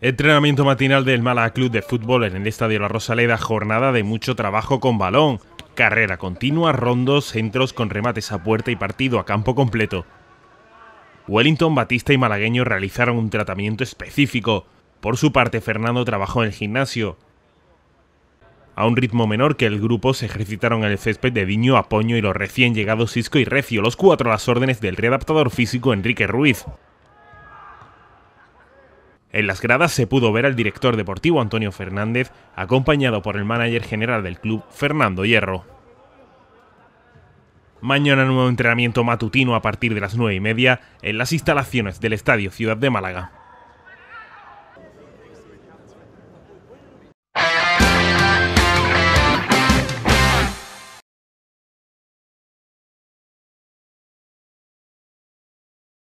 Entrenamiento matinal del Málaga Club de Fútbol en el Estadio La Rosaleda, jornada de mucho trabajo con balón, carrera continua, rondos, centros con remates a puerta y partido a campo completo. Wellington, Batista y Malagueño realizaron un tratamiento específico. Por su parte, Fernando trabajó en el gimnasio. A un ritmo menor que el grupo se ejercitaron en el césped de Viño, Apoño y los recién llegados Cisco y Recio, los cuatro a las órdenes del readaptador físico Enrique Ruiz. En las gradas se pudo ver al director deportivo Antonio Fernández, acompañado por el manager general del club, Fernando Hierro. Mañana nuevo entrenamiento matutino a partir de las 9 y media en las instalaciones del Estadio Ciudad de Málaga.